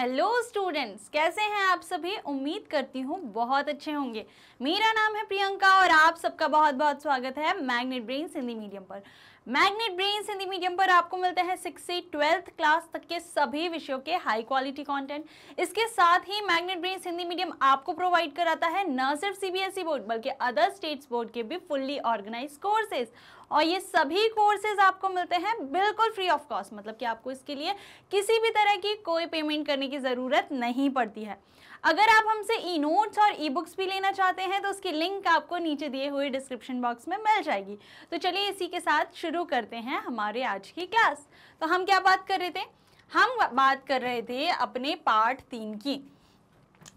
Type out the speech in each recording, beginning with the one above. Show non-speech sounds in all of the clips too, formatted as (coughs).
Hello students कैसे हैं आप सभी उम्मीद करती हूँ बहुत अच्छे होंगे मेरा नाम है प्रियंका और आप सबका बहुत बहुत स्वागत है मैग्नेट ब्रेन हिंदी मीडियम पर मैग्नेट ब्रेन हिंदी मीडियम पर आपको मिलते हैं सिक्स से ट्वेल्थ क्लास तक के सभी विषयों के हाई क्वालिटी कंटेंट इसके साथ ही मैग्नेट ब्रेन हिंदी मीडियम आपको प्रोवाइड कराता है न सिर्फ सीबीएसई बोर्ड e बल्कि अदर स्टेट्स बोर्ड के भी फुल्ली ऑर्गेनाइज कोर्सेज और ये सभी कोर्सेज आपको मिलते हैं बिल्कुल फ्री ऑफ कॉस्ट मतलब कि आपको इसके लिए किसी भी तरह की कोई पेमेंट करने की ज़रूरत नहीं पड़ती है अगर आप हमसे ई नोट्स और ई बुक्स भी लेना चाहते हैं तो उसकी लिंक आपको नीचे दिए हुए डिस्क्रिप्शन बॉक्स में मिल जाएगी तो चलिए इसी के साथ शुरू करते हैं हमारे आज की क्लास तो हम क्या बात कर रहे थे हम बात कर रहे थे अपने पार्ट तीन की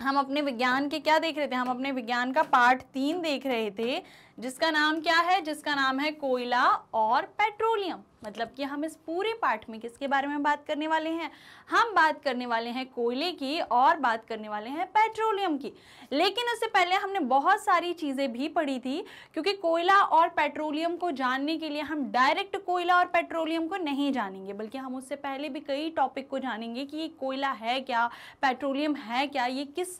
हम अपने विज्ञान के क्या देख रहे थे हम अपने विज्ञान का पार्ट तीन देख रहे थे जिसका नाम क्या है जिसका नाम है कोयला और पेट्रोलियम मतलब कि हम इस पूरे पाठ में किसके बारे में बात करने वाले हैं हम बात करने वाले हैं कोयले की और बात करने वाले हैं पेट्रोलियम की लेकिन उससे पहले हमने बहुत सारी चीज़ें भी पढ़ी थी क्योंकि कोयला और पेट्रोलियम को जानने के लिए हम डायरेक्ट कोयला और पेट्रोलियम को नहीं जानेंगे बल्कि हम उससे पहले भी कई टॉपिक को जानेंगे कि ये कोयला है क्या पेट्रोलियम है क्या ये किस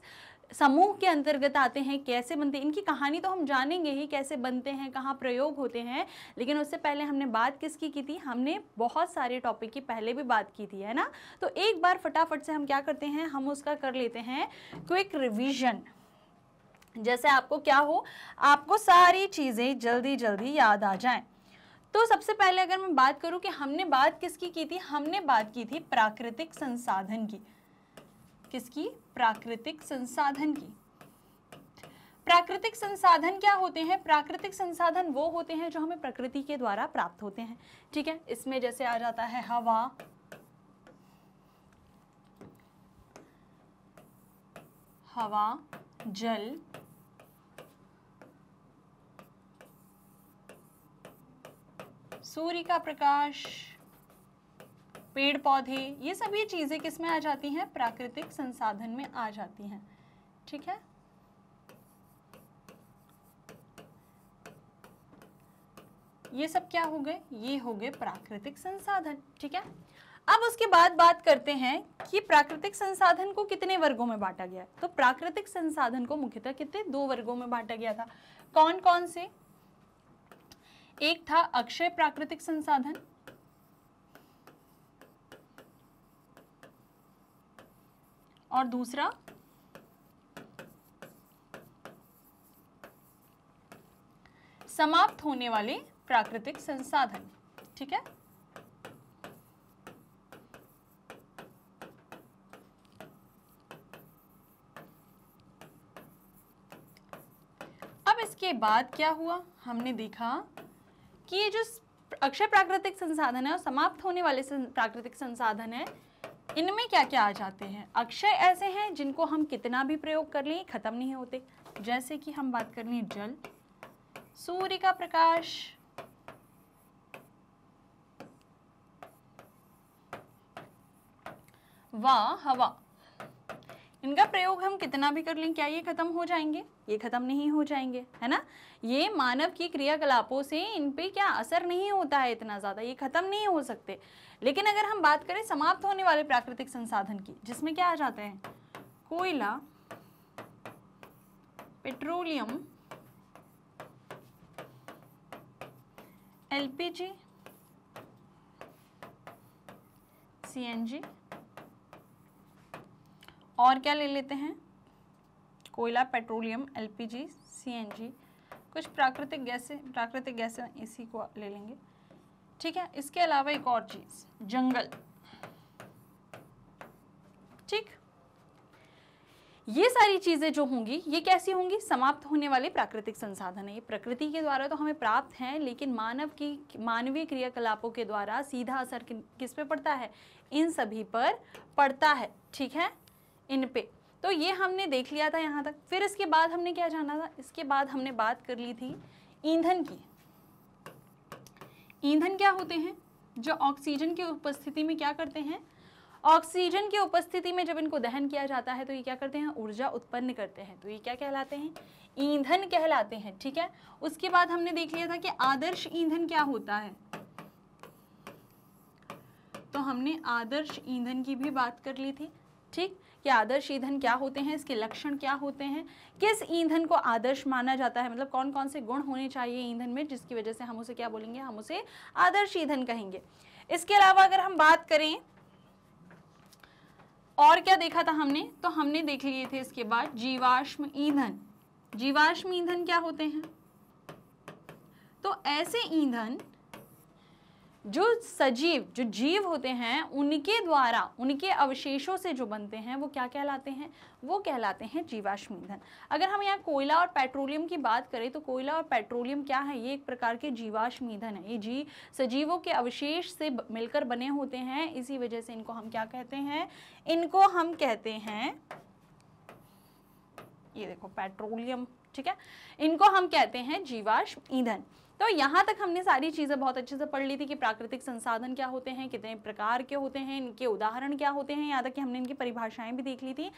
समूह के अंतर्गत आते हैं कैसे बनते हैं इनकी कहानी तो हम जानेंगे ही कैसे बनते हैं कहाँ प्रयोग होते हैं लेकिन उससे पहले हमने बात किसकी की थी हमने बहुत सारे टॉपिक की पहले भी बात की थी है ना तो एक बार फटाफट से हम क्या करते हैं हम उसका कर लेते हैं क्विक रिविजन जैसे आपको क्या हो आपको सारी चीज़ें जल्दी जल्दी याद आ जाए तो सबसे पहले अगर मैं बात करूं कि हमने बात किसकी की थी हमने बात की थी प्राकृतिक संसाधन की किसकी प्राकृतिक संसाधन की प्राकृतिक संसाधन क्या होते हैं प्राकृतिक संसाधन वो होते हैं जो हमें प्रकृति के द्वारा प्राप्त होते हैं ठीक है इसमें जैसे आ जाता है हवा हवा जल सूर्य का प्रकाश पेड़ पौधे ये सभी चीज़ें किस में आ जाती हैं प्राकृतिक संसाधन में आ जाती हैं ठीक है ये सब क्या हो गए ये हो गए प्राकृतिक संसाधन ठीक है अब उसके बाद बात करते हैं कि प्राकृतिक संसाधन को कितने वर्गों में बांटा गया तो प्राकृतिक संसाधन को मुख्यतः कितने दो वर्गों में बांटा गया था कौन कौन से एक था अक्षय प्राकृतिक संसाधन और दूसरा समाप्त होने वाले प्राकृतिक संसाधन ठीक है अब इसके बाद क्या हुआ हमने देखा कि ये जो अक्षय प्राकृतिक संसाधन है और समाप्त होने वाले प्राकृतिक संसाधन है इनमें क्या क्या आ जाते हैं अक्षय ऐसे हैं जिनको हम कितना भी प्रयोग कर लें खत्म नहीं होते जैसे कि हम बात कर लें जल सूर्य का प्रकाश व हवा इनका प्रयोग हम कितना भी कर लें क्या ये खत्म हो जाएंगे ये खत्म नहीं हो जाएंगे है ना ये मानव की क्रियाकलापों से इन पर क्या असर नहीं होता है इतना ज़्यादा ये खत्म नहीं हो सकते लेकिन अगर हम बात करें समाप्त होने वाले प्राकृतिक संसाधन की जिसमें क्या आ जाते हैं कोयला पेट्रोलियम एलपीजी सीएनजी और क्या ले लेते हैं कोयला पेट्रोलियम एलपीजी सीएनजी कुछ प्राकृतिक गैसें प्राकृतिक गैसें इसी को ले लेंगे ठीक है इसके अलावा एक और चीज़ जंगल ठीक ये सारी चीज़ें जो होंगी ये कैसी होंगी समाप्त होने वाले प्राकृतिक संसाधन है ये प्रकृति के द्वारा तो हमें प्राप्त हैं लेकिन मानव की मानवीय क्रियाकलापों के द्वारा सीधा असर किस पे पड़ता है इन सभी पर पड़ता है ठीक है इन पे तो ये हमने देख लिया था यहाँ तक फिर इसके बाद हमने क्या जाना था इसके बाद हमने बात कर ली थी ईंधन की ईंधन क्या होते हैं जो ऑक्सीजन की उपस्थिति में क्या करते हैं ऑक्सीजन की उपस्थिति में जब इनको दहन किया जाता है तो ये क्या करते हैं ऊर्जा उत्पन्न करते हैं तो ये क्या कहलाते हैं ईंधन कहलाते हैं ठीक है उसके बाद हमने देख लिया था कि आदर्श ईंधन क्या होता है तो हमने आदर्श ईंधन की भी बात कर ली थी ठीक कि आदर्श ईंधन क्या होते हैं इसके लक्षण क्या होते हैं किस ईंधन को आदर्श माना जाता है मतलब कौन कौन से गुण होने चाहिए ईंधन में जिसकी वजह से हम उसे क्या बोलेंगे हम उसे आदर्श ईंधन कहेंगे इसके अलावा अगर हम बात करें और क्या देखा था हमने तो हमने देख लिए थे इसके बाद जीवाश्म ईंधन जीवाश्म ईंधन क्या होते हैं तो ऐसे ईंधन जो सजीव जो जीव होते हैं उनके द्वारा उनके अवशेषों से जो बनते हैं वो क्या कहलाते हैं वो कहलाते हैं जीवाश्म ईंधन अगर हम यहाँ कोयला और पेट्रोलियम की बात करें तो कोयला और पेट्रोलियम क्या है ये एक प्रकार के जीवाश्म ईंधन है ये जी सजीवों के अवशेष से मिलकर बने होते हैं इसी वजह से इनको हम क्या कहते हैं इनको हम कहते हैं ये देखो पेट्रोलियम ठीक है इनको हम कहते हैं जीवाश्म ईंधन तो यहाँ तक हमने सारी चीज़ें बहुत अच्छे से पढ़ ली थी कि प्राकृतिक संसाधन क्या होते हैं कितने प्रकार के होते हैं इनके उदाहरण क्या होते हैं यहाँ तक कि हमने इनकी परिभाषाएं भी देख ली थी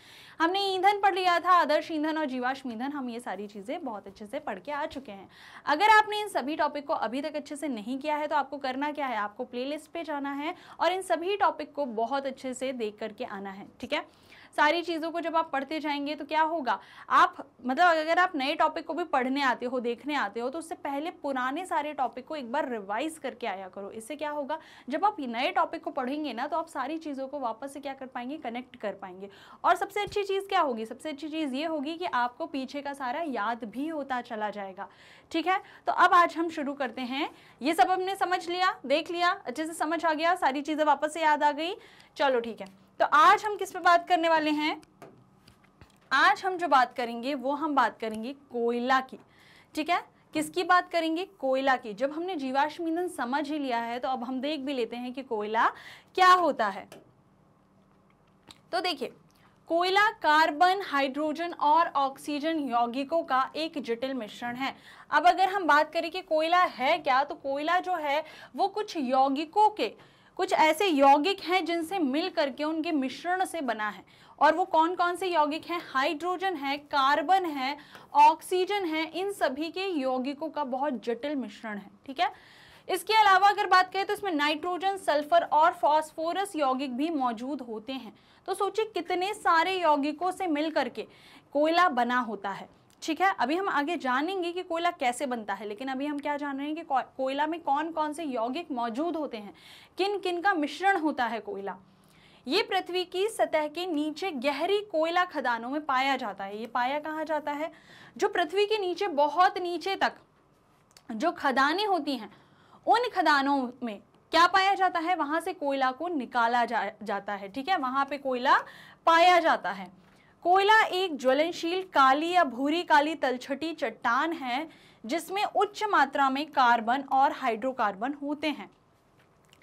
हमने ईंधन पढ़ लिया था आदर्श ईंधन और जीवाश्म ईंधन हम ये सारी चीज़ें बहुत अच्छे से पढ़ के आ चुके हैं अगर आपने इन सभी टॉपिक को अभी तक अच्छे से नहीं किया है तो आपको करना क्या है आपको प्ले लिस्ट जाना है और इन सभी टॉपिक को बहुत अच्छे से देख करके आना है ठीक है सारी चीज़ों को जब आप पढ़ते जाएंगे तो क्या होगा आप मतलब अगर आप नए टॉपिक को भी पढ़ने आते हो देखने आते हो तो उससे पहले पुराने सारे टॉपिक को एक बार रिवाइज करके आया करो इससे क्या होगा जब आप नए टॉपिक को पढ़ेंगे ना तो आप सारी चीज़ों को वापस से क्या कर पाएंगे कनेक्ट कर पाएंगे और सबसे अच्छी चीज़ क्या होगी सबसे अच्छी चीज़ ये होगी कि आपको पीछे का सारा याद भी होता चला जाएगा ठीक है तो अब आज हम शुरू करते हैं ये सब हमने समझ लिया देख लिया अच्छे से समझ आ गया सारी चीज़ें वापस से याद आ गई चलो ठीक है तो आज हम किस पे बात करने वाले हैं आज हम जो बात करेंगे वो हम बात करेंगे कोयला की ठीक है किसकी बात करेंगे कोयला की जब हमने जीवाश्म ईंधन समझ ही लिया है तो अब हम देख भी लेते हैं कि कोयला क्या होता है तो देखिए कोयला कार्बन हाइड्रोजन और ऑक्सीजन यौगिकों का एक जटिल मिश्रण है अब अगर हम बात करें कि कोयला है क्या तो कोयला जो है वो कुछ यौगिकों के कुछ ऐसे यौगिक हैं जिनसे मिल करके उनके मिश्रण से बना है और वो कौन कौन से यौगिक हैं हाइड्रोजन है कार्बन है ऑक्सीजन है इन सभी के यौगिकों का बहुत जटिल मिश्रण है ठीक है इसके अलावा अगर बात करें तो इसमें नाइट्रोजन सल्फर और फॉस्फोरस यौगिक भी मौजूद होते हैं तो सोचिए कितने सारे यौगिकों से मिल करके कोयला बना होता है ठीक है अभी हम आगे जानेंगे कि कोयला कैसे बनता है लेकिन अभी हम क्या जान रहे हैं कि कोयला में कौन कौन से यौगिक मौजूद होते हैं किन किन का मिश्रण होता है कोयला ये पृथ्वी की सतह के नीचे गहरी कोयला खदानों में पाया जाता है ये पाया कहाँ जाता है जो पृथ्वी के नीचे बहुत नीचे तक जो खदानें होती हैं उन खदानों में क्या पाया जाता है वहां से कोयला को निकाला जा, जाता है ठीक है वहां पे कोयला पाया जाता है कोयला एक ज्वलनशील काली या भूरी काली तलछटी चट्टान है जिसमें उच्च मात्रा में कार्बन और हाइड्रोकार्बन होते हैं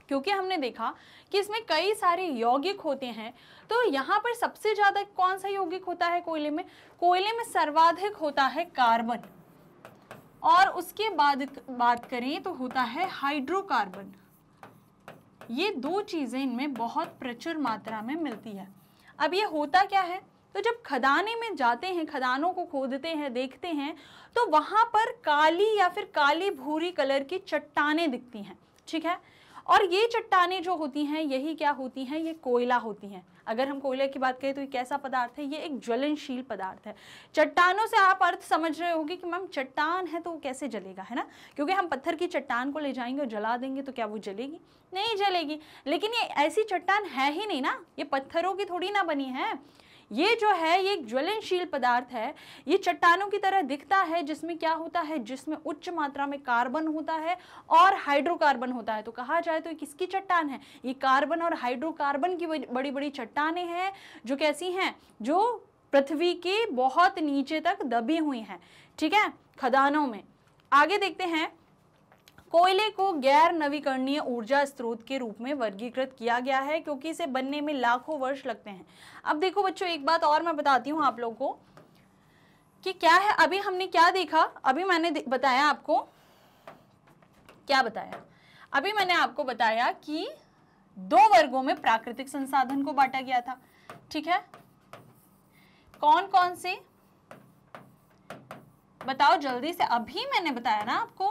क्योंकि हमने देखा कि इसमें कई सारे यौगिक होते हैं तो यहाँ पर सबसे ज़्यादा कौन सा यौगिक होता है कोयले में कोयले में सर्वाधिक होता है कार्बन और उसके बाद बात करें तो होता है हाइड्रोकार्बन ये दो चीज़ें इनमें बहुत प्रचुर मात्रा में मिलती है अब ये होता क्या है तो जब खदाने में जाते हैं खदानों को खोदते हैं देखते हैं तो वहां पर काली या फिर काली भूरी कलर की चट्टाने दिखती हैं ठीक है और ये चट्टाने जो होती हैं यही क्या होती हैं ये कोयला होती हैं अगर हम कोयले की बात करें तो ये कैसा पदार्थ है ये एक ज्वलनशील पदार्थ है चट्टानों से आप अर्थ समझ रहे होगी कि मैम चट्टान है तो वो कैसे जलेगा है ना क्योंकि हम पत्थर की चट्टान को ले जाएंगे और जला देंगे तो क्या वो जलेगी नहीं जलेगी लेकिन ये ऐसी चट्टान है ही नहीं ना ये पत्थरों की थोड़ी ना बनी है ये जो है ये एक ज्वलनशील पदार्थ है ये चट्टानों की तरह दिखता है जिसमें क्या होता है जिसमें उच्च मात्रा में कार्बन होता है और हाइड्रोकार्बन होता है तो कहा जाए तो किसकी चट्टान है ये कार्बन और हाइड्रोकार्बन की बड़ी बड़ी चट्टाने हैं जो कैसी हैं जो पृथ्वी के बहुत नीचे तक दबी हुई हैं ठीक है खदानों में आगे देखते हैं कोयले को गैर नवीकरणीय ऊर्जा स्रोत के रूप में वर्गीकृत किया गया है क्योंकि इसे बनने में लाखों वर्ष लगते हैं अब देखो बच्चों एक बात और मैं बताती हूँ आप लोगों को कि क्या है अभी हमने क्या देखा अभी मैंने बताया आपको क्या बताया अभी मैंने आपको बताया कि दो वर्गों में प्राकृतिक संसाधन को बांटा गया था ठीक है कौन कौन से बताओ जल्दी से अभी मैंने बताया ना आपको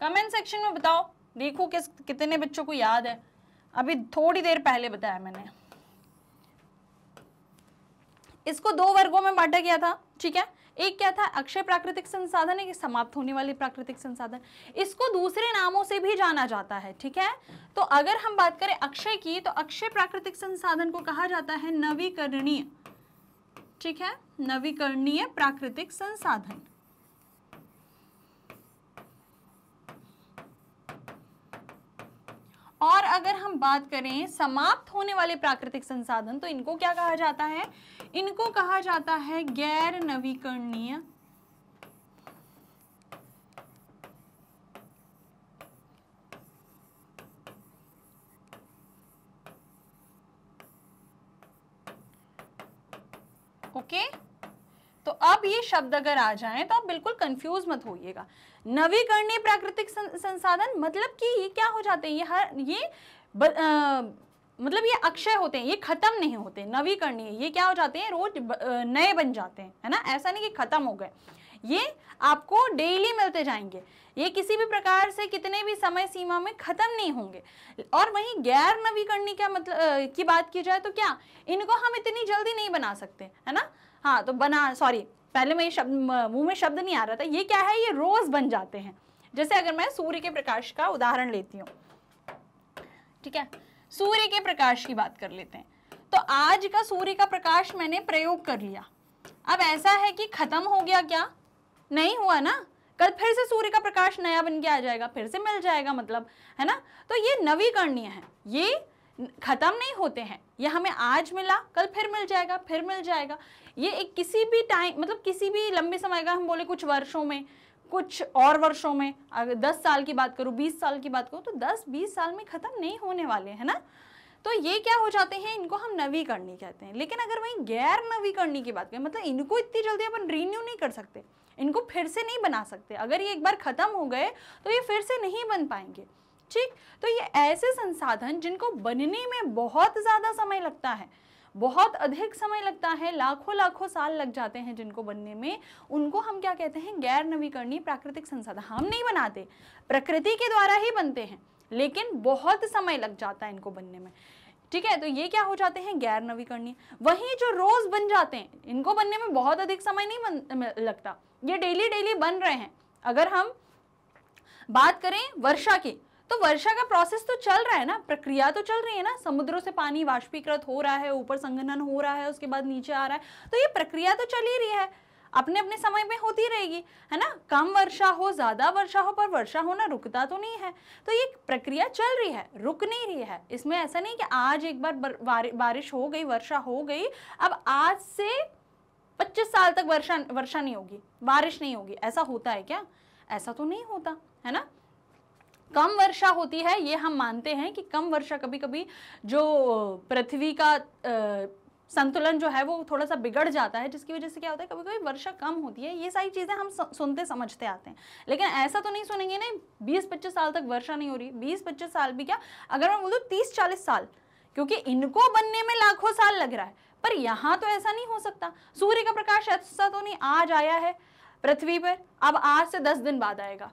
कमेंट सेक्शन में बताओ देखो किस कितने बच्चों को याद है अभी थोड़ी देर पहले बताया मैंने इसको दो वर्गों में बांटा गया था ठीक है एक क्या था अक्षय प्राकृतिक संसाधन एक समाप्त होने वाले प्राकृतिक संसाधन इसको दूसरे नामों से भी जाना जाता है ठीक है तो अगर हम बात करें अक्षय की तो अक्षय प्राकृतिक संसाधन को कहा जाता है नवीकरणीय ठीक है नवीकरणीय प्राकृतिक संसाधन और अगर हम बात करें समाप्त होने वाले प्राकृतिक संसाधन तो इनको क्या कहा जाता है इनको कहा जाता है गैर नवीकरणीय ओके okay? तो अब ये शब्द अगर आ जाए तो आप बिल्कुल कंफ्यूज मत होइएगा नवीकरणीय प्राकृतिक संसाधन मतलब कि ये क्या हो जाते हैं ये हर ये ब, आ, मतलब ये अक्षय होते हैं ये खत्म नहीं होते नवीकरणीय ये क्या हो जाते हैं रोज नए बन जाते हैं है ना ऐसा नहीं कि खत्म हो गए ये आपको डेली मिलते जाएंगे ये किसी भी प्रकार से कितने भी समय सीमा में खत्म नहीं होंगे और वहीं गैर नवीकरणीय क्या मतलब की बात की जाए तो क्या इनको हम इतनी जल्दी नहीं बना सकते है ना हाँ तो बना सॉरी पहले मेरे शब्द मुंह में शब्द नहीं आ रहा था ये क्या है ये रोज बन जाते हैं जैसे अगर मैं सूर्य के प्रकाश का उदाहरण लेती हूँ ठीक है सूर्य के प्रकाश की बात कर लेते हैं तो आज का सूर्य का प्रकाश मैंने प्रयोग कर लिया अब ऐसा है कि खत्म हो गया क्या नहीं हुआ ना कल फिर से सूर्य का प्रकाश नया बन के आ जाएगा फिर से मिल जाएगा मतलब है ना तो ये नवीकरणीय है ये ख़त्म नहीं होते हैं यह हमें आज मिला कल फिर मिल जाएगा फिर मिल जाएगा ये एक किसी भी टाइम मतलब किसी भी लंबे समय का हम बोले कुछ वर्षों में कुछ और वर्षों में अगर दस साल की बात करूँ बीस साल की बात करूँ तो दस बीस साल में ख़त्म नहीं होने वाले है ना तो ये क्या हो जाते हैं इनको हम नवीकरणी कहते हैं लेकिन अगर वही गैर नवीकरणी की बात करें मतलब इनको इतनी जल्दी अपन रीन्यू नहीं कर सकते इनको फिर से नहीं बना सकते अगर ये एक बार ख़त्म हो गए तो ये फिर से नहीं बन पाएंगे ठीक तो ये ऐसे संसाधन जिनको बनने में बहुत ज़्यादा समय लगता है बहुत अधिक समय लगता है लाखों लाखों साल लग जाते हैं जिनको बनने में उनको हम क्या कहते हैं गैर नवीकरणीय प्राकृतिक संसाधन हम नहीं बनाते प्रकृति के द्वारा ही बनते हैं लेकिन बहुत समय लग जाता है इनको बनने में ठीक है तो ये क्या हो जाते हैं गैर नवीकरणीय वही जो रोज बन जाते हैं इनको बनने में बहुत अधिक समय नहीं बन, लगता ये डेली डेली बन रहे हैं अगर हम बात करें वर्षा की तो वर्षा का प्रोसेस तो चल रहा है ना प्रक्रिया तो चल रही है ना समुद्रों से पानी वाष्पीकृत हो रहा है ऊपर संघनन हो रहा है उसके बाद नीचे आ रहा है तो ये प्रक्रिया तो चल ही रही है अपने अपने समय में होती रहेगी है ना कम वर्षा हो ज़्यादा वर्षा हो पर वर्षा होना रुकता तो नहीं है तो ये प्रक्रिया चल रही है रुक नहीं रही है इसमें ऐसा नहीं कि आज एक बार बारिश हो गई वर्षा हो गई अब आज से 25 साल तक वर्षा वर्षा नहीं होगी बारिश नहीं होगी ऐसा होता है क्या ऐसा तो नहीं होता है ना कम वर्षा होती है ये हम मानते हैं कि कम वर्षा कभी कभी जो पृथ्वी का आ, संतुलन जो है वो थोड़ा सा बिगड़ जाता है जिसकी वजह से क्या होता है कभी कभी वर्षा कम होती है ये सारी चीज़ें हम सुनते समझते आते हैं लेकिन ऐसा तो नहीं सुनेंगे नहीं बीस पच्चीस साल तक वर्षा नहीं हो रही बीस पच्चीस साल भी क्या अगर मैं बोलूँ तीस चालीस साल क्योंकि इनको बनने में लाखों साल लग रहा है पर यहाँ तो ऐसा नहीं हो सकता सूर्य का प्रकाश ऐसा तो नहीं आज आया है पृथ्वी पर अब आज से दस दिन बाद आएगा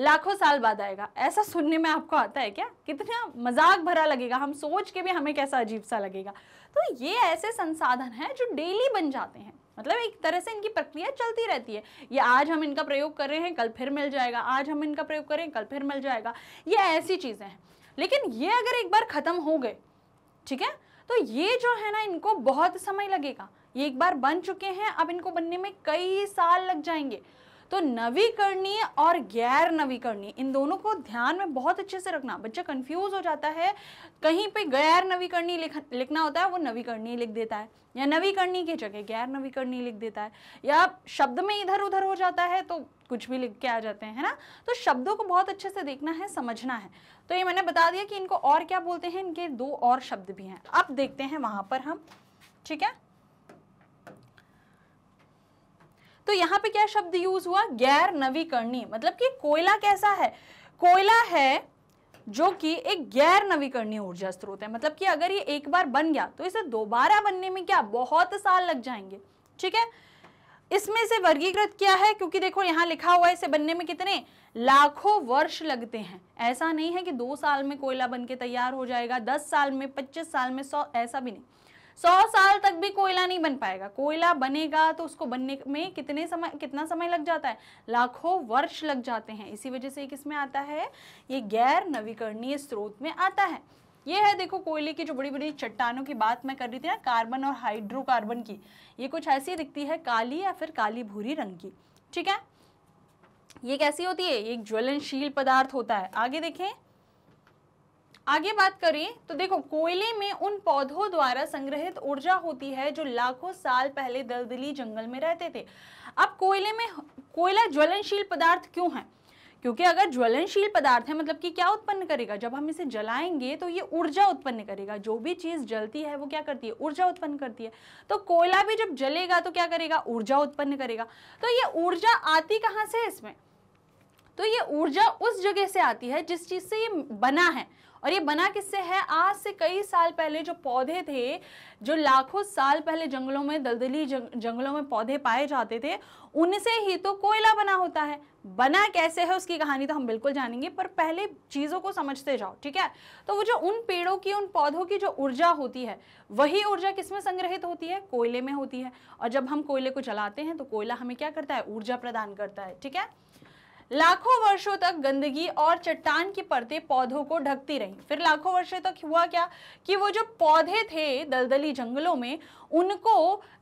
लाखों साल बाद आएगा ऐसा सुनने में आपको आता है क्या कितना मजाक भरा लगेगा हम सोच के भी हमें कैसा अजीब सा लगेगा तो ये ऐसे संसाधन हैं जो डेली बन जाते हैं मतलब एक तरह से इनकी प्रक्रिया चलती रहती है ये आज हम इनका प्रयोग कर रहे हैं कल फिर मिल जाएगा आज हम इनका प्रयोग करें कल फिर मिल जाएगा ये ऐसी चीज़ें हैं लेकिन ये अगर एक बार ख़त्म हो गए ठीक है तो ये जो है ना इनको बहुत समय लगेगा ये एक बार बन चुके हैं अब इनको बनने में कई साल लग जाएंगे तो नवीकरणीय और गैर नवीकरणीय इन दोनों को ध्यान में बहुत अच्छे से रखना बच्चा कंफ्यूज हो जाता है कहीं पे गैर नवीकरणीय लिख, लिखना होता है वो नवीकरणीय लिख देता है या नवीकरणीय की जगह गैर नवीकरणीय लिख देता है या शब्द में इधर उधर हो जाता है तो कुछ भी लिख के आ जाते हैं ना तो शब्दों को बहुत अच्छे से देखना है समझना है तो ये मैंने बता दिया कि इनको और क्या बोलते हैं इनके दो और शब्द भी हैं अब देखते हैं वहां पर हम ठीक है तो यहाँ पे क्या शब्द यूज हुआ गैर नवीकरणीय मतलब कि कोयला कैसा है कोयला है जो कि एक गैर नवीकरणीय ऊर्जा स्रोत है मतलब कि अगर ये एक बार बन गया तो इसे दोबारा बनने में क्या बहुत साल लग जाएंगे ठीक है इसमें से वर्गीकृत क्या है क्योंकि देखो यहाँ लिखा हुआ है इसे बनने में कितने लाखों वर्ष लगते हैं ऐसा नहीं है कि दो साल में कोयला बन के तैयार हो जाएगा दस साल में पच्चीस साल में सौ ऐसा भी नहीं सौ साल तक भी कोयला नहीं बन पाएगा कोयला बनेगा तो उसको बनने में कितने समय कितना समय लग जाता है लाखों वर्ष लग जाते हैं इसी वजह से किस में आता है ये गैर नवीकरणीय स्रोत में आता है ये है देखो कोयले की जो बड़ी बड़ी चट्टानों की बात मैं कर रही थी ना कार्बन और हाइड्रोकार्बन की ये कुछ ऐसी दिखती है काली या फिर काली भूरी रंग की ठीक है ये कैसी होती है ये एक ज्वलनशील पदार्थ होता है आगे देखें आगे बात करें तो देखो कोयले में उन पौधों द्वारा संग्रहित ऊर्जा होती है जो लाखों साल पहले दलदली जंगल में रहते थे अब कोयले में कोयला ज्वलनशील पदार्थ क्यों है क्योंकि अगर ज्वलनशील पदार्थ है मतलब कि क्या उत्पन्न करेगा जब हम इसे जलाएंगे तो ये ऊर्जा उत्पन्न करेगा जो भी चीज़ जलती है वो क्या करती है ऊर्जा उत्पन्न करती है तो कोयला भी जब जलेगा तो क्या करेगा ऊर्जा उत्पन्न करेगा तो ये ऊर्जा आती कहाँ से इसमें तो ये ऊर्जा उस जगह से आती है जिस चीज़ से ये बना है और ये बना किससे है आज से कई साल पहले जो पौधे थे जो लाखों साल पहले जंगलों में दलदली जंग, जंगलों में पौधे पाए जाते थे उनसे ही तो कोयला बना होता है बना कैसे है उसकी कहानी तो हम बिल्कुल जानेंगे पर पहले चीज़ों को समझते जाओ ठीक है तो वो जो उन पेड़ों की उन पौधों की जो ऊर्जा होती है वही ऊर्जा किस में संग्रहित होती है कोयले में होती है और जब हम कोयले को जलाते हैं तो कोयला हमें क्या करता है ऊर्जा प्रदान करता है ठीक है लाखों वर्षों तक गंदगी और चट्टान की परतें पौधों को ढकती रहीं फिर लाखों वर्षों तक हुआ क्या कि वो जो पौधे थे दलदली जंगलों में उनको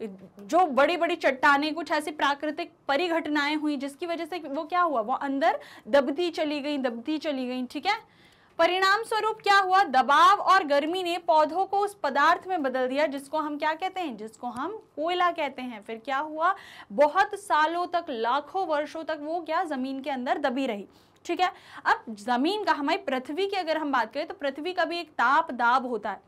जो बड़ी बड़ी चट्टाने कुछ ऐसी प्राकृतिक परिघटनाएं हुई जिसकी वजह से वो क्या हुआ वो अंदर दबती चली गई दबती चली गई ठीक है परिणाम स्वरूप क्या हुआ दबाव और गर्मी ने पौधों को उस पदार्थ में बदल दिया जिसको हम क्या कहते हैं जिसको हम कोयला कहते हैं फिर क्या हुआ बहुत सालों तक लाखों वर्षों तक वो क्या जमीन के अंदर दबी रही ठीक है अब जमीन का हमारी पृथ्वी की अगर हम बात करें तो पृथ्वी का भी एक ताप दाब होता है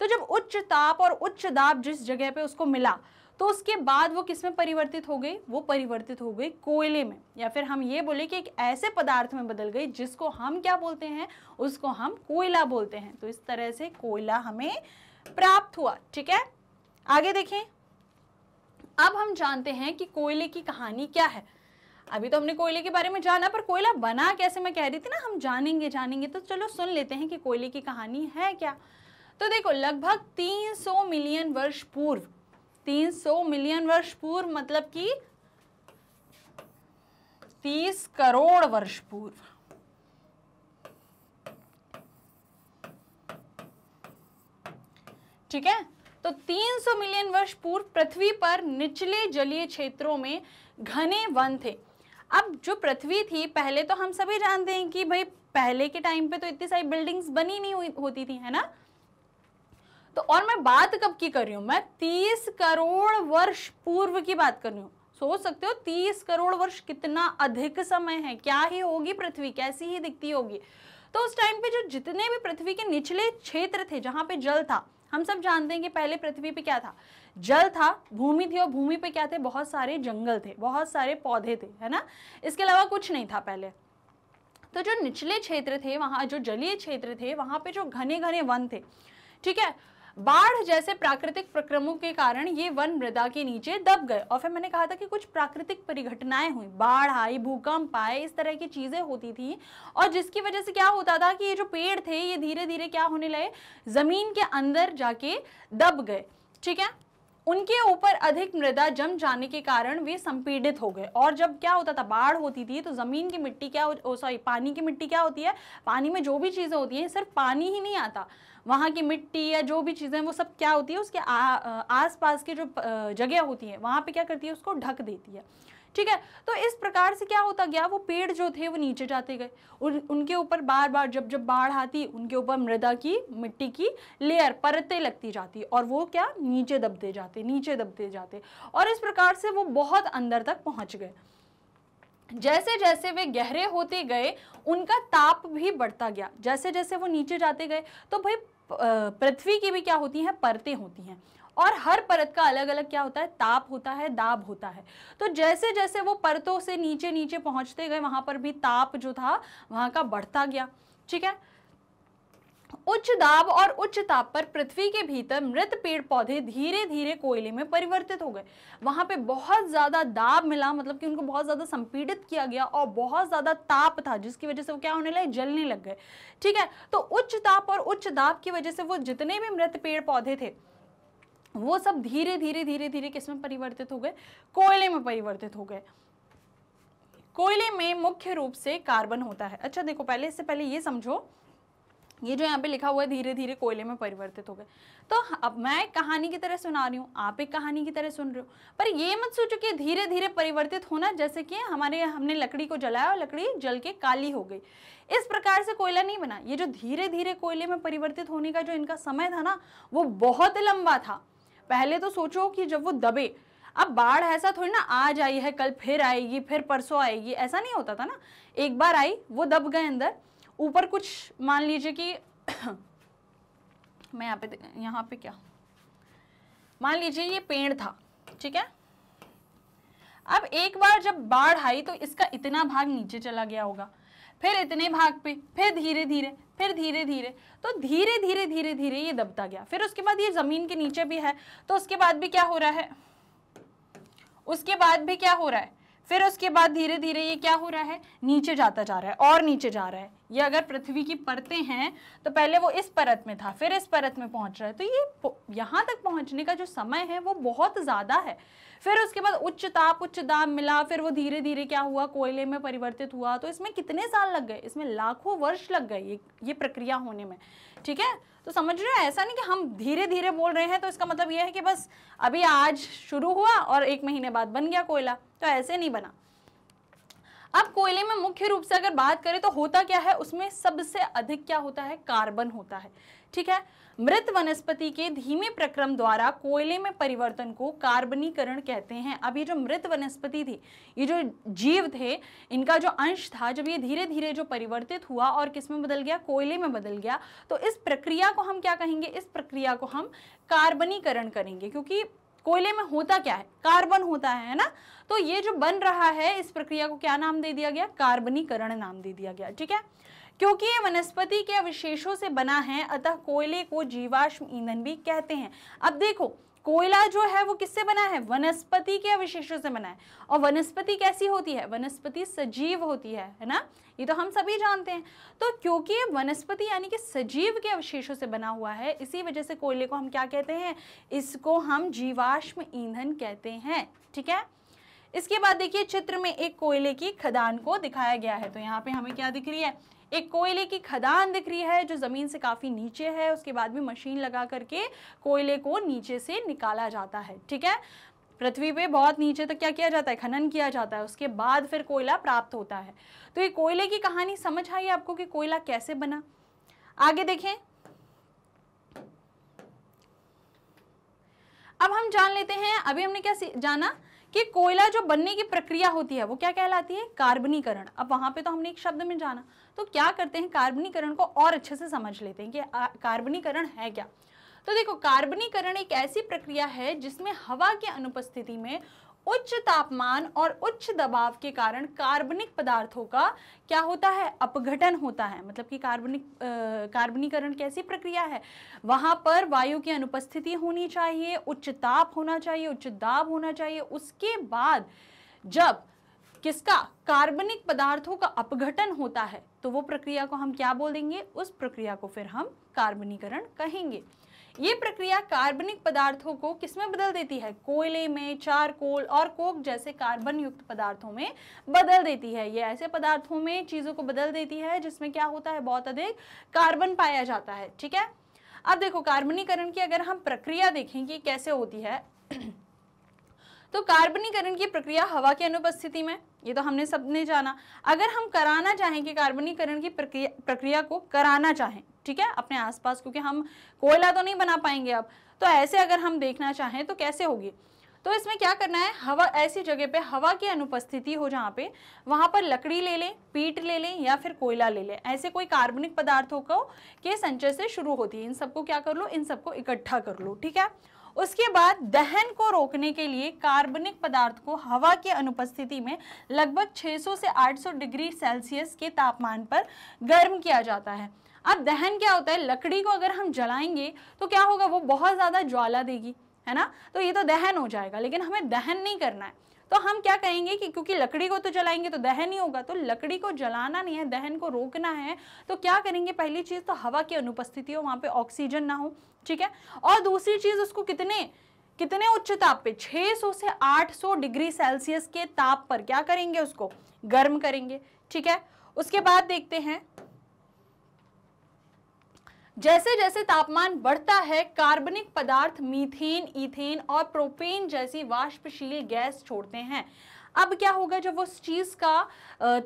तो जब उच्च ताप और उच्च दाब जिस जगह पे उसको मिला तो उसके बाद वो किस में परिवर्तित हो गई वो परिवर्तित हो गई कोयले में या फिर हम ये बोले कि एक ऐसे पदार्थ में बदल गई जिसको हम क्या बोलते हैं उसको हम कोयला बोलते हैं तो इस तरह से कोयला हमें प्राप्त हुआ ठीक है आगे देखें अब हम जानते हैं कि कोयले की कहानी क्या है अभी तो हमने कोयले के बारे में जाना पर कोयला बना कैसे मैं कह रही थी ना हम जानेंगे जानेंगे तो चलो सुन लेते हैं कि कोयले की कहानी है क्या तो देखो लगभग 300 मिलियन वर्ष पूर्व 300 मिलियन वर्ष पूर्व मतलब कि 30 करोड़ वर्ष पूर्व ठीक है तो 300 मिलियन वर्ष पूर्व पृथ्वी पर निचले जलीय क्षेत्रों में घने वन थे अब जो पृथ्वी थी पहले तो हम सभी जानते हैं कि भाई पहले के टाइम पे तो इतनी सारी बिल्डिंग्स बनी नहीं हुई होती थी है ना तो और मैं बात कब की कर रही हूँ मैं तीस करोड़ वर्ष पूर्व की बात कर रही हूँ सोच सकते हो तीस करोड़ वर्ष कितना अधिक समय है क्या ही होगी पृथ्वी कैसी ही दिखती होगी तो उस टाइम पे जो जितने भी पृथ्वी के निचले क्षेत्र थे जहां पे जल था हम सब जानते हैं कि पहले पृथ्वी पे क्या था जल था भूमि थी और भूमि पे क्या थे बहुत सारे जंगल थे बहुत सारे पौधे थे है ना इसके अलावा कुछ नहीं था पहले तो जो निचले क्षेत्र थे वहां जो जलीय क्षेत्र थे वहां पे जो घने घने वन थे ठीक है बाढ़ जैसे प्राकृतिक प्रक्रमों के कारण ये वन मृदा के नीचे दब गए और फिर मैंने कहा था कि कुछ प्राकृतिक परिघटनाएं हुई बाढ़ आई भूकंप आए इस तरह की चीज़ें होती थी और जिसकी वजह से क्या होता था कि ये जो पेड़ थे ये धीरे धीरे क्या होने लगे ज़मीन के अंदर जाके दब गए ठीक है उनके ऊपर अधिक मृदा जम जाने के कारण वे संपीड़ित हो गए और जब क्या होता था बाढ़ होती थी तो ज़मीन की मिट्टी क्या सॉरी पानी की मिट्टी क्या होती है पानी में जो भी चीज़ें होती हैं सिर्फ पानी ही नहीं आता वहाँ की मिट्टी या जो भी चीज़ें वो सब क्या होती है उसके आ आस पास की जो जगह होती है वहाँ पे क्या करती है उसको ढक देती है ठीक है तो इस प्रकार से क्या होता गया वो पेड़ जो थे वो नीचे जाते गए उन उनके ऊपर बार बार जब जब बाढ़ आती उनके ऊपर मृदा की मिट्टी की लेयर परतें लगती जाती और वो क्या नीचे दबते जाते नीचे दबते जाते और इस प्रकार से वो बहुत अंदर तक पहुँच गए जैसे जैसे वे गहरे होते गए उनका ताप भी बढ़ता गया जैसे जैसे वो नीचे जाते गए तो भाई पृथ्वी की भी क्या होती हैं परतें होती हैं और हर परत का अलग अलग क्या होता है ताप होता है दाब होता है तो जैसे जैसे वो परतों से नीचे नीचे पहुंचते गए वहां पर भी ताप जो था वहां का बढ़ता गया ठीक है उच्च दाब और उच्च ताप पर पृथ्वी के भीतर मृत पेड़ पौधे धीरे धीरे कोयले में परिवर्तित हो गए वहां पे बहुत ज्यादा दाब मिला मतलब कि उनको बहुत ज्यादा संपीड़ित किया गया और बहुत ज्यादा ताप था जिसकी वजह से वो क्या होने लगे जलने लग गए ठीक है तो उच्च ताप और उच्च दाब की वजह से वो जितने भी मृत पेड़ पौधे थे वो सब धीरे धीरे धीरे धीरे किस में परिवर्तित हो गए कोयले में परिवर्तित हो गए कोयले में मुख्य रूप से कार्बन होता है अच्छा देखो पहले इससे पहले ये समझो ये जो यहाँ पे लिखा हुआ है धीरे धीरे कोयले में परिवर्तित हो गए तो अब मैं कहानी की तरह सुना रही हूँ आप एक कहानी की तरह सुन रहे हो पर ये मत सोचो कि धीरे धीरे परिवर्तित होना जैसे कि हमारे हमने लकड़ी को जलाया और लकड़ी जल के काली हो गई इस प्रकार से कोयला नहीं बना ये जो धीरे धीरे कोयले में परिवर्तित होने का जो इनका समय था ना वो बहुत लंबा था पहले तो सोचो कि जब वो दबे अब बाढ़ ऐसा थोड़ी ना आज आई है कल फिर आएगी फिर परसों आएगी ऐसा नहीं होता था ना एक बार आई वो दब गए अंदर ऊपर कुछ मान लीजिए कि (coughs) मैं यहाँ पे यहाँ पे क्या मान लीजिए ये पेड़ था ठीक है अब एक बार जब बाढ़ आई तो इसका इतना भाग नीचे चला गया होगा फिर इतने भाग पे फिर धीरे धीरे फिर धीरे धीरे तो धीरे धीरे धीरे धीरे ये दबता गया फिर उसके बाद ये ज़मीन के नीचे भी है तो उसके बाद भी क्या हो रहा है उसके बाद भी क्या हो रहा है फिर उसके बाद धीरे धीरे ये क्या हो रहा है नीचे जाता जा रहा है और नीचे जा रहा है ये अगर पृथ्वी की परतें हैं तो पहले वो इस परत में था फिर इस परत में पहुंच रहा है तो ये यहाँ तक पहुंचने का जो समय है वो बहुत ज़्यादा है फिर उसके बाद उच्च ताप उच्च दाब मिला फिर वो धीरे धीरे क्या हुआ कोयले में परिवर्तित हुआ तो इसमें कितने साल लग गए इसमें लाखों वर्ष लग गए ये ये प्रक्रिया होने में ठीक है तो समझ रहे हो ऐसा नहीं कि हम धीरे धीरे बोल रहे हैं तो इसका मतलब ये है कि बस अभी आज शुरू हुआ और एक महीने बाद बन गया कोयला तो ऐसे नहीं बना अब कोयले में मुख्य रूप से अगर बात करें तो होता क्या है उसमें सबसे अधिक क्या होता है कार्बन होता है ठीक है मृत वनस्पति के धीमे प्रक्रम द्वारा कोयले में परिवर्तन को कार्बनीकरण कहते हैं अब ये जो मृत वनस्पति थी ये जो जीव थे इनका जो अंश था जब ये धीरे धीरे जो परिवर्तित हुआ और किस में बदल गया कोयले में बदल गया तो इस प्रक्रिया को हम क्या कहेंगे इस प्रक्रिया को हम कार्बनीकरण करेंगे क्योंकि कोयले में होता क्या है कार्बन होता है ना तो ये जो बन रहा है इस प्रक्रिया को क्या नाम दे दिया गया कार्बनीकरण नाम दे दिया गया ठीक है क्योंकि ये वनस्पति के अवशेषों से बना है अतः कोयले को जीवाश्म ईंधन भी कहते हैं अब देखो कोयला जो है वो किससे बना है वनस्पति के अवशेषों से बना है और वनस्पति कैसी होती है वनस्पति सजीव होती है है ना ये तो हम सभी जानते हैं तो क्योंकि ये वनस्पति यानी कि सजीव के अवशेषों से बना हुआ है इसी वजह से कोयले को हम क्या कहते हैं इसको हम जीवाश्म ईंधन कहते हैं ठीक है इसके बाद देखिए चित्र में एक कोयले की खदान को दिखाया गया है तो यहाँ पे हमें क्या दिख रही है एक कोयले की खदान दिख रही है जो ज़मीन से काफ़ी नीचे है उसके बाद में मशीन लगा करके कोयले को नीचे से निकाला जाता है ठीक है पृथ्वी पे बहुत नीचे तक तो क्या किया जाता है खनन किया जाता है उसके बाद फिर कोयला प्राप्त होता है तो ये कोयले की कहानी समझ आई आपको कि कोयला कैसे बना आगे देखें अब हम जान लेते हैं अभी हमने क्या जाना कि कोयला जो बनने की प्रक्रिया होती है वो क्या कहलाती है कार्बनीकरण अब वहां पे तो हमने एक शब्द में जाना तो क्या करते हैं कार्बनीकरण को और अच्छे से समझ लेते हैं कि कार्बनीकरण है क्या तो देखो कार्बनीकरण एक ऐसी प्रक्रिया है जिसमें हवा की अनुपस्थिति में उच्च तापमान और उच्च दबाव के कारण कार्बनिक पदार्थों का क्या होता है अपघटन होता है मतलब कि कार्बनिक कार्बनीकरण कैसी प्रक्रिया है वहाँ पर वायु की अनुपस्थिति होनी चाहिए उच्च ताप होना चाहिए उच्च दाब होना चाहिए उसके बाद जब किसका कार्बनिक पदार्थों का अपघटन होता है तो वो प्रक्रिया को हम क्या बोल देंगे उस प्रक्रिया को फिर हम कार्बनीकरण कहेंगे ये प्रक्रिया कार्बनिक पदार्थों को किसमें बदल देती है कोयले में चारकोल और कोक जैसे कार्बन युक्त पदार्थों में बदल देती है ये ऐसे पदार्थों में चीज़ों को बदल देती है जिसमें क्या होता है बहुत अधिक कार्बन पाया जाता है ठीक है अब देखो कार्बनीकरण की अगर हम प्रक्रिया देखें कि कैसे होती है तो कार्बनीकरण की प्रक्रिया हवा की अनुपस्थिति में ये तो हमने सबने जाना अगर हम कराना चाहें कि कार्बनीकरण की प्रक्रिया प्रक्रिया को कराना चाहें ठीक है अपने आसपास क्योंकि हम कोयला तो नहीं बना पाएंगे अब तो ऐसे अगर हम देखना चाहें तो कैसे होगी तो इसमें क्या करना है हवा ऐसी जगह पे हवा की अनुपस्थिति हो जहाँ पे वहाँ पर लकड़ी ले लें पीट ले लें या फिर कोयला ले लें ऐसे कोई कार्बनिक पदार्थों को के संचय से शुरू होती है इन सबको क्या कर लो इन सबको इकट्ठा कर लो ठीक है उसके बाद दहन को रोकने के लिए कार्बनिक पदार्थ को हवा की अनुपस्थिति में लगभग 600 से 800 डिग्री सेल्सियस के तापमान पर गर्म किया जाता है अब दहन क्या होता है लकड़ी को अगर हम जलाएंगे तो क्या होगा वो बहुत ज़्यादा ज्वाला देगी है ना तो ये तो दहन हो जाएगा लेकिन हमें दहन नहीं करना है तो हम क्या कहेंगे कि क्योंकि लकड़ी को तो जलाएंगे तो दहन ही होगा तो लकड़ी को जलाना नहीं है दहन को रोकना है तो क्या करेंगे पहली चीज़ तो हवा की अनुपस्थिति हो वहां पे ऑक्सीजन ना हो ठीक है और दूसरी चीज़ उसको कितने कितने उच्च ताप पे 600 से 800 डिग्री सेल्सियस के ताप पर क्या करेंगे उसको गर्म करेंगे ठीक है उसके बाद देखते हैं जैसे जैसे तापमान बढ़ता है कार्बनिक पदार्थ मीथेन इथेन और प्रोपेन जैसी वाष्पशील गैस छोड़ते हैं अब क्या होगा जब वो उस चीज़ का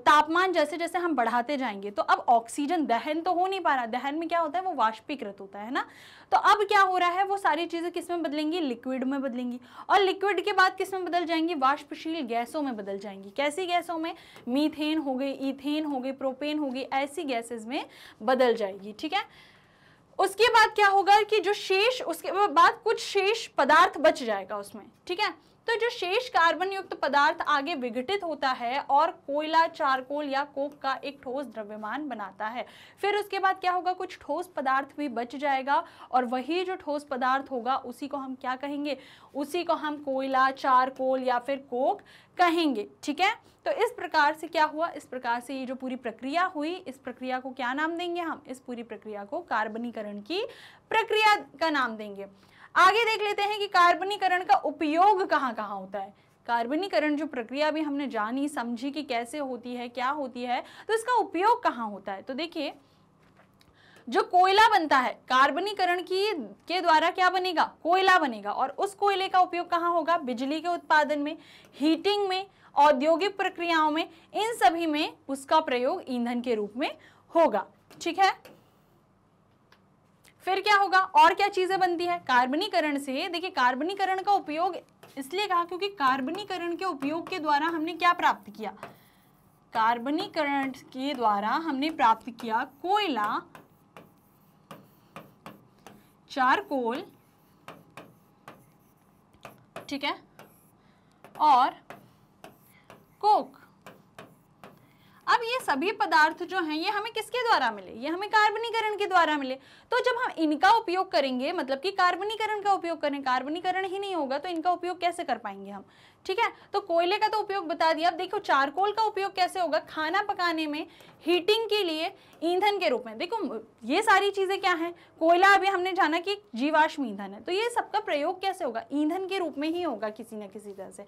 तापमान जैसे जैसे हम बढ़ाते जाएंगे तो अब ऑक्सीजन दहन तो हो नहीं पा रहा दहन में क्या होता है वो वाष्पीकृत होता है ना तो अब क्या हो रहा है वो सारी चीज़ें किस में बदलेंगी लिक्विड में बदलेंगी और लिक्विड के बाद किस में बदल जाएंगी वाष्पशील गैसों में बदल जाएंगी कैसी गैसों में मीथेन हो गई ईथेन हो गई प्रोपेन हो गई ऐसी गैसेज में बदल जाएगी ठीक है उसके बाद क्या होगा कि जो शेष उसके बाद कुछ शेष पदार्थ बच जाएगा उसमें ठीक है तो जो शेष कार्बन युक्त पदार्थ आगे विघटित होता है और कोयला चारकोल या कोक का एक ठोस द्रव्यमान बनाता है फिर उसके बाद क्या होगा कुछ ठोस पदार्थ भी बच जाएगा और वही जो ठोस पदार्थ होगा उसी को हम क्या कहेंगे उसी को हम कोयला चारकोल या फिर कोक कहेंगे ठीक है तो इस प्रकार से क्या हुआ इस प्रकार से ये जो पूरी प्रक्रिया हुई इस प्रक्रिया को क्या नाम देंगे हम इस पूरी प्रक्रिया को कार्बनीकरण की प्रक्रिया का नाम देंगे आगे देख लेते हैं कि कार्बनीकरण का उपयोग कहाँ कहाँ होता है कार्बनीकरण जो प्रक्रिया भी हमने जानी समझी कि कैसे होती है क्या होती है तो इसका उपयोग कहाँ होता है तो देखिए जो कोयला बनता है कार्बनीकरण की के द्वारा क्या बनेगा कोयला बनेगा और उस कोयले का उपयोग कहाँ होगा बिजली के उत्पादन में हीटिंग में औद्योगिक प्रक्रियाओं में इन सभी में उसका प्रयोग ईंधन के रूप में होगा ठीक है फिर क्या होगा और क्या चीज़ें बनती है कार्बनीकरण से देखिए कार्बनीकरण का उपयोग इसलिए कहा क्योंकि कार्बनीकरण के उपयोग के द्वारा हमने क्या प्राप्त किया कार्बनीकरण के द्वारा हमने प्राप्त किया कोयला चारकोल ठीक है और कोक अब ये सभी पदार्थ जो हैं ये हमें किसके द्वारा मिले ये हमें कार्बनीकरण के द्वारा मिले तो जब हम इनका उपयोग करेंगे मतलब कि कार्बनीकरण का उपयोग करें कार्बनीकरण ही नहीं होगा तो इनका उपयोग कैसे कर पाएंगे हम ठीक है तो कोयले का तो उपयोग बता दिया अब देखो चारकोल का उपयोग कैसे होगा खाना पकाने में हीटिंग के लिए ईंधन के रूप में देखो ये सारी चीज़ें क्या हैं कोयला अभी हमने जाना कि जीवाश्म ईंधन है तो ये सबका प्रयोग कैसे होगा ईंधन के रूप में ही होगा किसी ना किसी तरह से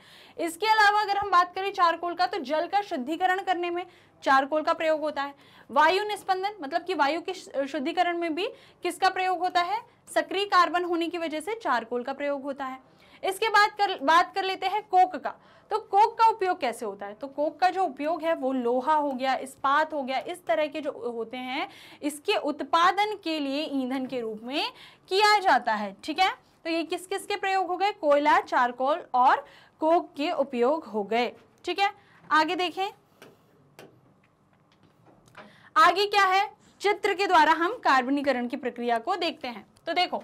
इसके अलावा अगर हम बात करें चारकोल का तो जल का शुद्धिकरण करने में चारकोल का प्रयोग होता है वायु निष्पंदन मतलब कि वायु के शुद्धिकरण में भी किसका प्रयोग होता है सक्रिय कार्बन होने की वजह से चारकोल का प्रयोग होता है इसके बाद कर बात कर लेते हैं कोक का तो कोक का उपयोग कैसे होता है तो कोक का जो उपयोग है वो लोहा हो गया इस्पात हो गया इस तरह के जो होते हैं इसके उत्पादन के लिए ईंधन के रूप में किया जाता है ठीक है तो ये किस किस के प्रयोग हो गए कोयला चारकोल और कोक के उपयोग हो गए ठीक है आगे देखें आगे क्या है चित्र के द्वारा हम कार्बनीकरण की प्रक्रिया को देखते हैं तो देखो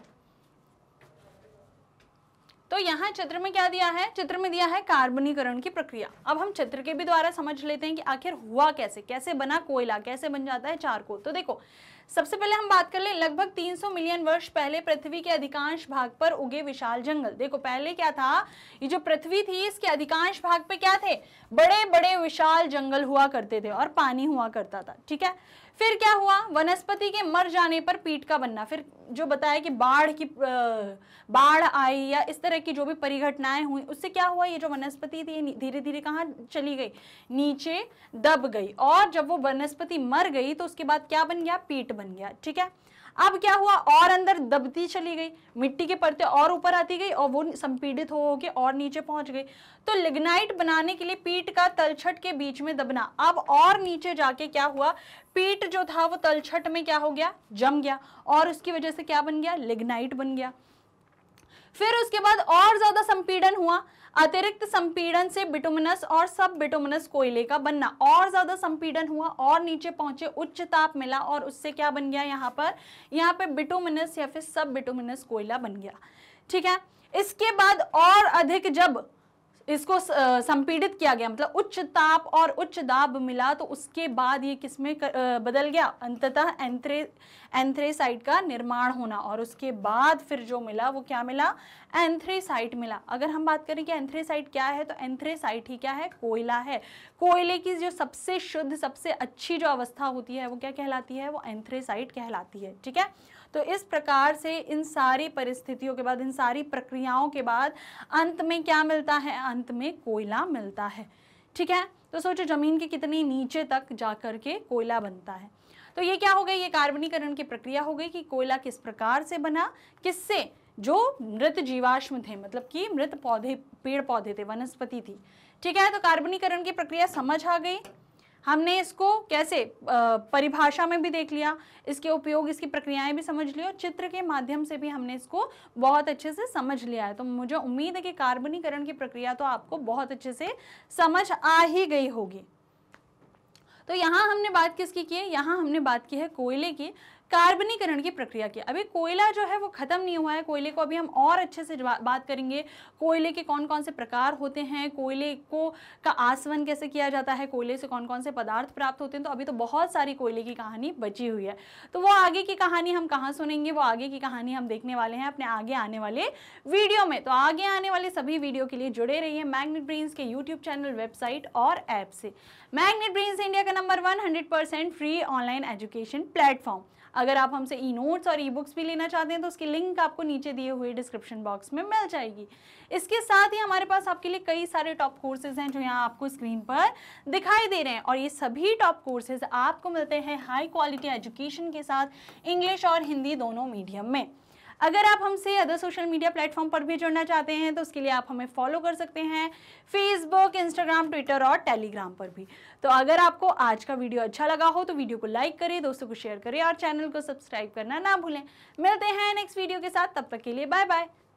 तो यहाँ चित्र में क्या दिया है चित्र में दिया है कार्बनीकरण की प्रक्रिया अब हम चित्र के भी द्वारा समझ लेते हैं कि आखिर हुआ कैसे कैसे बना कोयला कैसे बन जाता है चार तो देखो सबसे पहले हम बात कर ले लगभग 300 मिलियन वर्ष पहले पृथ्वी के अधिकांश भाग पर उगे विशाल जंगल देखो पहले क्या था ये जो पृथ्वी थी इसके अधिकांश भाग पे क्या थे बड़े बड़े विशाल जंगल हुआ करते थे और पानी हुआ करता था ठीक है फिर क्या हुआ वनस्पति के मर जाने पर पीट का बनना फिर जो बताया कि बाढ़ की बाढ़ आई या इस तरह की जो भी परिघटनाएं हुई उससे क्या हुआ ये जो वनस्पति थी धीरे धीरे कहाँ चली गई नीचे दब गई और जब वो वनस्पति मर गई तो उसके बाद क्या बन गया पीठ बन गया ठीक है अब क्या हुआ और अंदर दबती चली गई मिट्टी के परते और ऊपर आती गई और वो संपीड़ित हो होकर और नीचे पहुंच गई तो लिग्नाइट बनाने के लिए पीट का तलछट के बीच में दबना अब और नीचे जाके क्या हुआ पीट जो था वो तलछट में क्या हो गया जम गया और उसकी वजह से क्या बन गया लिग्नाइट बन गया फिर उसके बाद और ज्यादा संपीड़न हुआ अतिरिक्त संपीड़न से बिटुमिनस और सब बिटुमिनस कोयले का बनना और ज्यादा संपीड़न हुआ और नीचे पहुंचे उच्च ताप मिला और उससे क्या बन गया यहाँ पर यहाँ पे बिटुमिनस या फिर सब बिटुमिनस कोयला बन गया ठीक है इसके बाद और अधिक जब इसको संपीड़ित किया गया मतलब उच्च ताप और उच्च दाब मिला तो उसके बाद ये किसमें बदल गया अंततः एंथ्रे एंथ्रेसाइट का निर्माण होना और उसके बाद फिर जो मिला वो क्या मिला एंथ्रेसाइट मिला अगर हम बात करें कि एंथ्रेसाइट क्या है तो एंथ्रेसाइट ही क्या है कोयला है कोयले की जो सबसे शुद्ध सबसे अच्छी जो अवस्था होती है वो क्या कहलाती है वो एंथ्रेसाइट कहलाती है ठीक है तो इस प्रकार से इन सारी परिस्थितियों के बाद इन सारी प्रक्रियाओं के बाद अंत में क्या मिलता है अंत में कोयला मिलता है ठीक है तो सोचो जमीन के कितने नीचे तक जा कर के कोयला बनता है तो ये क्या हो गई ये कार्बनीकरण की प्रक्रिया हो गई कि कोयला किस प्रकार से बना किससे जो मृत जीवाश्म थे मतलब कि मृत पौधे पेड़ पौधे थे वनस्पति थी ठीक है तो कार्बनीकरण की प्रक्रिया समझ आ गई हमने इसको कैसे परिभाषा में भी देख लिया इसके उपयोग इसकी प्रक्रियाएं भी समझ ली और चित्र के माध्यम से भी हमने इसको बहुत अच्छे से समझ लिया है तो मुझे उम्मीद है कि कार्बनीकरण की प्रक्रिया तो आपको बहुत अच्छे से समझ आ ही गई होगी तो यहाँ हमने बात किसकी की है यहाँ हमने बात की है कोयले की कार्बनीकरण की प्रक्रिया की अभी कोयला जो है वो ख़त्म नहीं हुआ है कोयले को अभी हम और अच्छे से बात करेंगे कोयले के कौन कौन से प्रकार होते हैं कोयले को का आसवन कैसे किया जाता है कोयले से कौन कौन से पदार्थ प्राप्त होते हैं तो अभी तो बहुत सारी कोयले की कहानी बची हुई है तो वो आगे की कहानी हम कहाँ सुनेंगे वो आगे की कहानी हम देखने वाले हैं अपने आगे आने वाले वीडियो में तो आगे आने वाले सभी वीडियो के लिए जुड़े रहिए मैग्नेट ब्रेन्स के यूट्यूब चैनल वेबसाइट और ऐप से मैग्नेट ब्रेन्स इंडिया का number one free online education platform अगर आप हमसे ई नोट्स और ई बुक्स भी लेना चाहते हैं तो उसकी लिंक आपको नीचे दिए हुए डिस्क्रिप्शन बॉक्स में मिल जाएगी इसके साथ ही हमारे पास आपके लिए कई सारे टॉप कोर्सेज हैं जो यहाँ आपको स्क्रीन पर दिखाई दे रहे हैं और ये सभी टॉप कोर्सेज आपको मिलते हैं हाई क्वालिटी एजुकेशन के साथ इंग्लिश और हिंदी दोनों मीडियम में अगर आप हमसे अदर सोशल मीडिया प्लेटफॉर्म पर भी जुड़ना चाहते हैं तो उसके लिए आप हमें फॉलो कर सकते हैं फेसबुक इंस्टाग्राम ट्विटर और टेलीग्राम पर भी तो अगर आपको आज का वीडियो अच्छा लगा हो तो वीडियो को लाइक करें दोस्तों को शेयर करें और चैनल को सब्सक्राइब करना ना भूलें मिलते हैं नेक्स्ट वीडियो के साथ तब तक के लिए बाय बाय